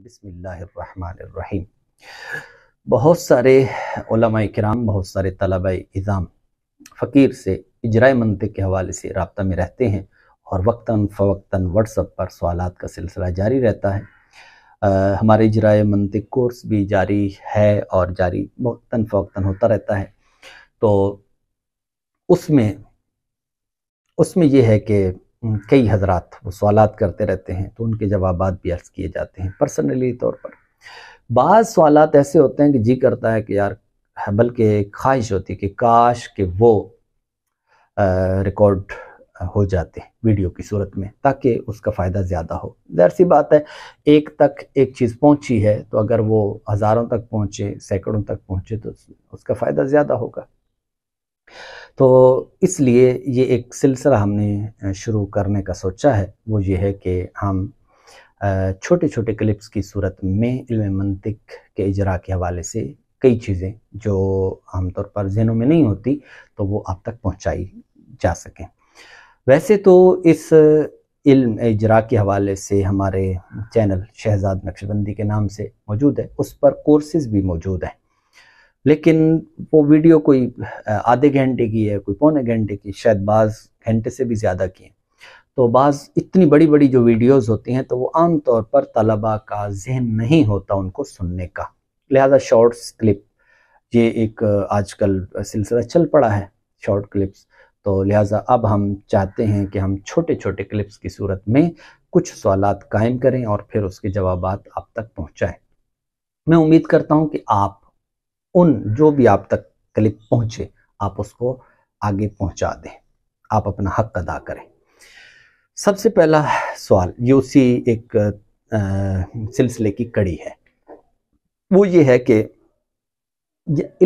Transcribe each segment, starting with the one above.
बिसमीम बहुत सारे कराम बहुत सारे तलबा इज़ाम फ़कीर से इजराए मनतक के हवाले से रबता में रहते हैं और वक्ता फ़वक्ता व्हाट्सअप पर सवाल का सिलसिला जारी रहता है आ, हमारे इजरा मनतक कोर्स भी जारी है और जारी वक्ता फ़वक्ता होता रहता है तो उसमें उसमें यह है कि कई हजरात वो सवालत करते रहते हैं तो उनके जवाब भी अर्ज़ किए जाते हैं पर्सनली तौर पर बाज़ सवालत ऐसे होते हैं कि जी करता है कि यार बल्कि ख्वाहिश होती है कि काश के वो रिकॉर्ड हो जाते हैं वीडियो की सूरत में ताकि उसका फ़ायदा ज़्यादा हो जहर सी बात है एक तक एक चीज़ पहुंची है तो अगर वो हज़ारों तक पहुंचे सैकड़ों तक पहुंचे तो उसका फ़ायदा ज़्यादा होगा तो इसलिए ये एक सिलसिला हमने शुरू करने का सोचा है वो ये है कि हम छोटे छोटे क्लिप्स की सूरत में इल्म मंतिक के इजरा के हवाले से कई चीज़ें जो आमतौर पर जहनों में नहीं होती तो वो आप तक पहुंचाई जा सकें वैसे तो इस इल्म इजरा के हवाले से हमारे चैनल शहजाद नक्शबंदी के नाम से मौजूद है उस पर कोर्सेज़ भी मौजूद हैं लेकिन वो वीडियो कोई आधे घंटे की है कोई पौने घंटे की शायद बाज़ घंटे से भी ज़्यादा की है तो बाज़ इतनी बड़ी बड़ी जो वीडियोस होती हैं तो वो आम तौर पर तलबा का जहन नहीं होता उनको सुनने का लिहाजा शॉर्ट्स क्लिप ये एक आजकल सिलसिला चल पड़ा है शॉर्ट क्लिप्स तो लिहाजा अब हम चाहते हैं कि हम छोटे छोटे क्लिप्स की सूरत में कुछ सवाल कायम करें और फिर उसके जवाब आप तक पहुँचाएँ मैं उम्मीद करता हूँ कि आप उन जो भी आप तक क्लिप पहुंचे आप उसको आगे पहुंचा दें आप अपना हक अदा करें सबसे पहला सवाल ये उसी एक सिलसिले की कड़ी है वो ये है कि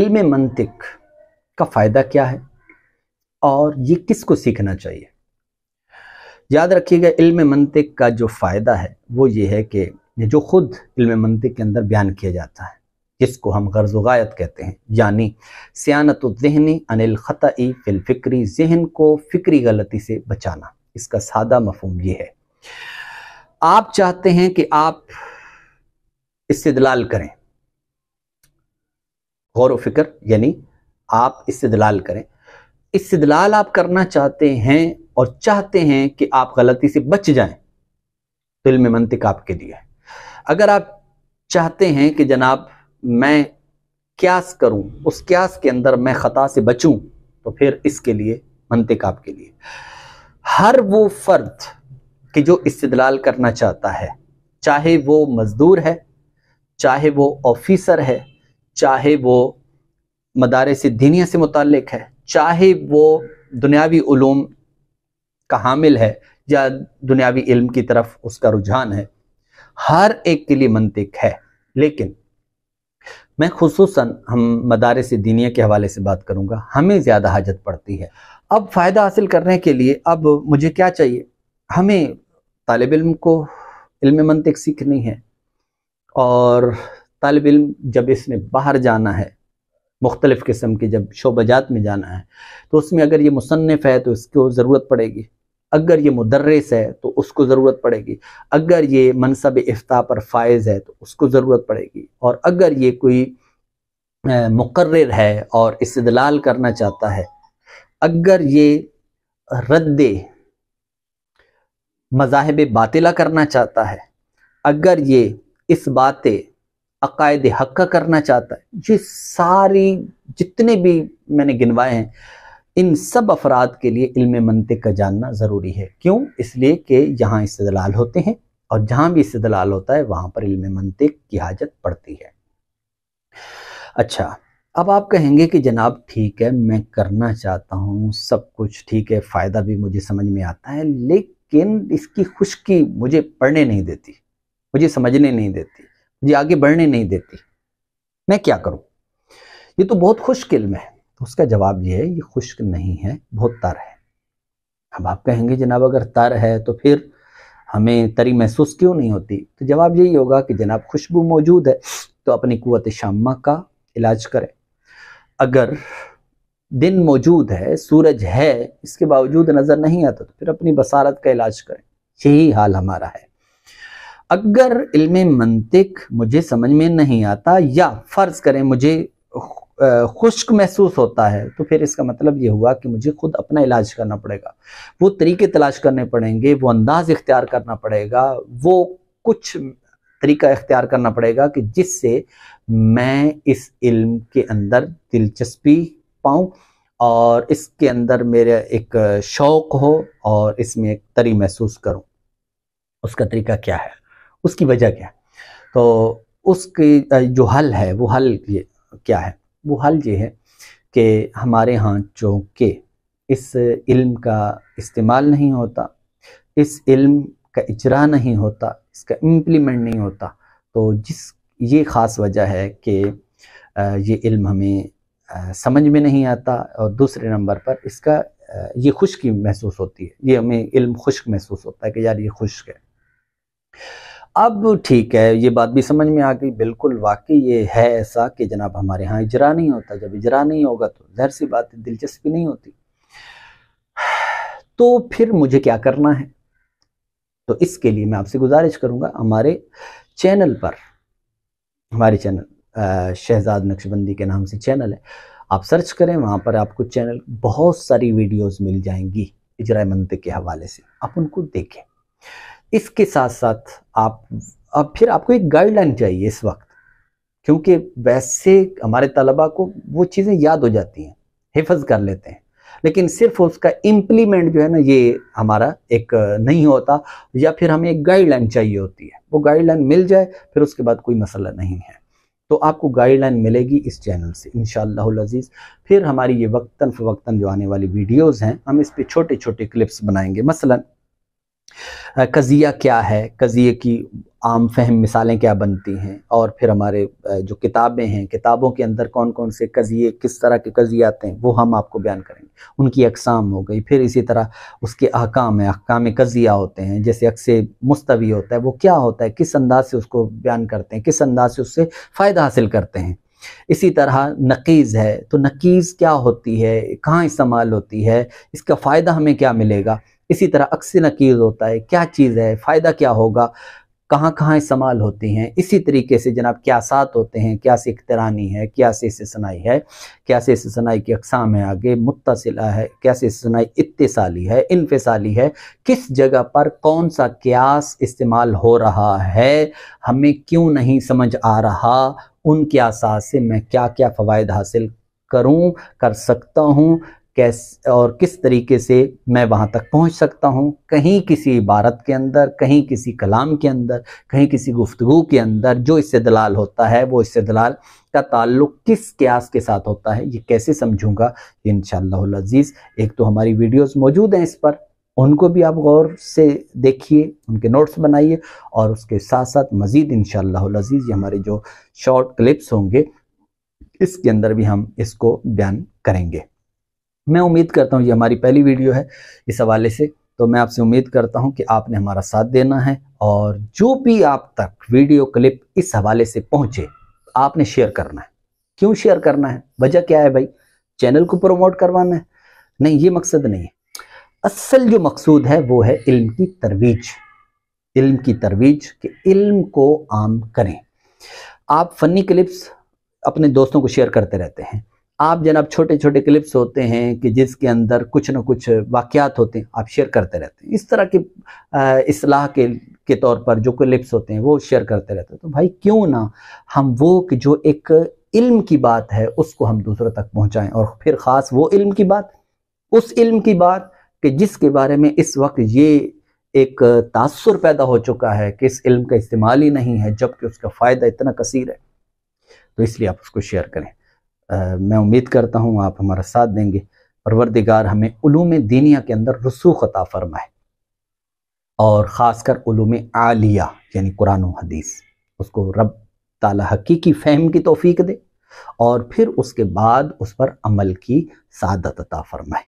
इल्म मंतिक का फ़ायदा क्या है और ये किसको सीखना चाहिए याद रखिएगा इल्म मंतिक का जो फ़ायदा है वो ये है कि जो ख़ुद इल्म मंतिक के अंदर बयान किया जाता है जिसको हम गर्ज वायत कहते हैं यानी सियानतनी अनिल ख़तई फिलफिक्री फ़िक्री जहन को फ़िक्री गलती से बचाना इसका सादा मफहम यह है आप चाहते हैं कि आप इस्तलाल करें गौर वफिक्र यानी आप इस्तलाल करें इस्तलाल आप करना चाहते हैं और चाहते हैं कि आप गलती से बच जाएं तो इल्म मंतिक आपके लिए अगर आप चाहते हैं कि जनाब मैं क्यास करूं उस क्यास के अंदर मैं ख़ता से बचूं तो फिर इसके लिए मनतिक आपके लिए हर वो फ़र्द कि जो इस्तलाल करना चाहता है चाहे वो मज़दूर है चाहे वो ऑफिसर है चाहे वो से दीनिया से मुतक़ है चाहे वो दुनियावी ूम का हामिल है या दुनियावी इल्म की तरफ उसका रुझान है हर एक के लिए मनतिक है लेकिन मैं खसूस हम मदारस दीनिया के हवाले से बात करूँगा हमें ज़्यादा हाजत पड़ती है अब फ़ायदा हासिल करने के लिए अब मुझे क्या चाहिए हमें तालब इम को इल्म मनतिक सीखनी है और तालब इम जब इसने बाहर जाना है मुख्तलिफ़ किस्म के जब शोबाजात में जाना है तो उसमें अगर ये मुसनफ़ है तो इसको ज़रूरत पड़ेगी अगर ये मुदर्रस है तो उसको ज़रूरत पड़ेगी अगर ये मनसब इफ्ता पर फायज़ है तो उसको ज़रूरत पड़ेगी और अगर ये कोई मुकर्र है और इसदलाल करना चाहता है अगर ये रद्द मजाहब बातिला करना चाहता है अगर ये इस बात अकायद हक का करना चाहता है ये सारी जितने भी मैंने गिनवाए हैं इन सब अफराद के लिए इल्म मनतिक का जानना ज़रूरी है क्यों इसलिए कि यहाँ इस्तलाल होते हैं और जहाँ भी इस्तलाल होता है वहाँ पर इल्म मनतिक की हाजत पड़ती है अच्छा अब आप कहेंगे कि जनाब ठीक है मैं करना चाहता हूँ सब कुछ ठीक है फ़ायदा भी मुझे समझ में आता है लेकिन इसकी खुशकी मुझे पढ़ने नहीं देती मुझे समझने नहीं देती मुझे आगे बढ़ने नहीं देती मैं क्या करूँ ये तो बहुत खुश किल्म है तो उसका जवाब ये है ये खुश्क नहीं है बहुत तर है अब आप कहेंगे जनाब अगर तर है तो फिर हमें तरी महसूस क्यों नहीं होती तो जवाब यही होगा कि जनाब खुशबू मौजूद है तो अपनी कुत शामा का इलाज करें अगर दिन मौजूद है सूरज है इसके बावजूद नज़र नहीं आता तो फिर अपनी बसारत का इलाज करें यही हाल हमारा है अगर इल्म मंतिक मुझे समझ में नहीं आता या फ़र्ज़ करें मुझे खुश्क महसूस होता है तो फिर इसका मतलब ये हुआ कि मुझे खुद अपना इलाज करना पड़ेगा वो तरीके तलाश करने पड़ेंगे वो अंदाज इख्तियार करना पड़ेगा वो कुछ तरीका इख्तियार करना पड़ेगा कि जिससे मैं इस इल्म के अंदर दिलचस्पी पाऊँ और इसके अंदर मेरा एक शौक़ हो और इसमें एक तरी महसूस करूँ उसका तरीका क्या है उसकी वजह क्या है तो उसकी जो हल है वो हल क्या है वो हल ये है कि हमारे यहाँ चूँकि इस इल्म का इस्तेमाल नहीं होता इस इल्म का इजरा नहीं होता इसका इम्प्लीमेंट नहीं होता तो जिस ये ख़ास वजह है कि ये इल्म हमें समझ में नहीं आता और दूसरे नंबर पर इसका ये खुश्की महसूस होती है ये हमें इल्म खुश्क महसूस होता है कि यार ये खुश्क है अब ठीक है ये बात भी समझ में आ गई बिल्कुल वाकई ये है ऐसा कि जनाब हमारे यहाँ इजरा नहीं होता जब इजरा नहीं होगा तो जहर सी बात दिलचस्पी नहीं होती तो फिर मुझे क्या करना है तो इसके लिए मैं आपसे गुजारिश करूँगा हमारे चैनल पर हमारे चैनल शहजाद नक्शबंदी के नाम से चैनल है आप सर्च करें वहाँ पर आपको चैनल बहुत सारी वीडियोस मिल जाएंगी इजरा मंत के हवाले से आप उनको देखें इसके साथ साथ आप अब फिर आपको एक गाइडलाइन चाहिए इस वक्त क्योंकि वैसे हमारे तलबा को वो चीज़ें याद हो जाती हैं हिफज कर लेते हैं लेकिन सिर्फ उसका इम्प्लीमेंट जो है ना ये हमारा एक नहीं होता या फिर हमें एक गाइडलाइन चाहिए होती है वो गाइडलाइन मिल जाए फिर उसके बाद कोई मसला नहीं है तो आपको गाइडलाइन मिलेगी इस चैनल से इन अजीज़ फिर हमारी ये वक्ता फ़वक्ता जो आने वाली वीडियोज़ हैं हम इस पर छोटे छोटे क्लिप्स बनाएंगे मसला कज़िया क्या है कज़िए की आम फहम मिसालें क्या बनती हैं और फिर हमारे जो किताबें हैं किताबों के अंदर कौन कौन से कज़िए किस तरह के क़ज़िया आते हैं वो हम आपको बयान करेंगे उनकी अकसाम हो गई फिर इसी तरह उसके अहकाम है अहकाम कज़िया होते हैं जैसे अक्से मुस्तवी होता है वो क्या होता है किस अंदाज से उसको बयान करते हैं किस अंदाज से उससे फ़ायदा हासिल करते हैं इसी तरह नकीज़ है तो नकीज़ क्या होती है कहाँ इस्तेमाल होती है इसका फ़ायदा हमें क्या मिलेगा इसी तरह अक्स नकीज होता है क्या चीज़ है फ़ायदा क्या होगा कहाँ कहाँ इस्तेमाल होती हैं इसी तरीके से जनाब क्या सात होते हैं क्या से इकतरानी है क्या से सनाई है क्या से सनाई की अकसाम है आगे मुतसिला है क्या से सनाई इतसाली है इनफिसाली है किस जगह पर कौन सा क्यास इस्तेमाल हो रहा है हमें क्यों नहीं समझ आ रहा उन क्यासात से मैं क्या क्या फ़वाद हासिल करूँ कर सकता हूँ कैस और किस तरीके से मैं वहाँ तक पहुँच सकता हूँ कहीं किसी इबारत के अंदर कहीं किसी कलाम के अंदर कहीं किसी गुफ्तु के अंदर जो दलाल होता है वो दलाल का ताल्लुक किस क्यास के साथ होता है ये कैसे समझूंगा इन शजीज़ एक तो हमारी वीडियोस मौजूद हैं इस पर उनको भी आप गौर से देखिए उनके नोट्स बनाइए और उसके साथ साथ मज़ीद इन शजीज़ ये हमारे जो शॉर्ट क्लिप्स होंगे इसके अंदर भी हम इसको बयान करेंगे मैं उम्मीद करता हूँ ये हमारी पहली वीडियो है इस हवाले से तो मैं आपसे उम्मीद करता हूँ कि आपने हमारा साथ देना है और जो भी आप तक वीडियो क्लिप इस हवाले से पहुँचे आपने शेयर करना है क्यों शेयर करना है वजह क्या है भाई चैनल को प्रमोट करवाना है नहीं ये मकसद नहीं है असल जो मकसूद है वो है इल्म की तरवीज इल्म की तरवीज कि इल्म को आम करें आप फ़नी क्लिप्स अपने दोस्तों को शेयर करते रहते हैं आप जनाब छोटे छोटे क्लिप्स होते हैं कि जिसके अंदर कुछ ना कुछ वाक्यात होते हैं आप शेयर करते रहते हैं इस तरह के असलाह के के तौर पर जो क्लिप्स होते हैं वो शेयर करते रहते हैं तो भाई क्यों ना हम वो कि जो एक इल्म की बात है उसको हम दूसरों तक पहुँचाएँ और फिर ख़ास वो इल्म की बात उस इल्म की बात कि जिसके बारे में इस वक्त ये एक तासर पैदा हो चुका है कि इस इल्म का इस्तेमाल ही नहीं है जबकि उसका फ़ायदा इतना कसीर है तो इसलिए आप उसको शेयर करें मैं उम्मीद करता हूँ आप हमारा साथ देंगे परवरदिगार हमें उलूम दीनिया के अंदर रसूख अता फरमाए और ख़ासकर उलूम आलिया यानी कुरान हदीस उसको रब ताला हकीकी फ़हम की तोफ़ी दे और फिर उसके बाद उस पर अमल की सादत अता फरमाए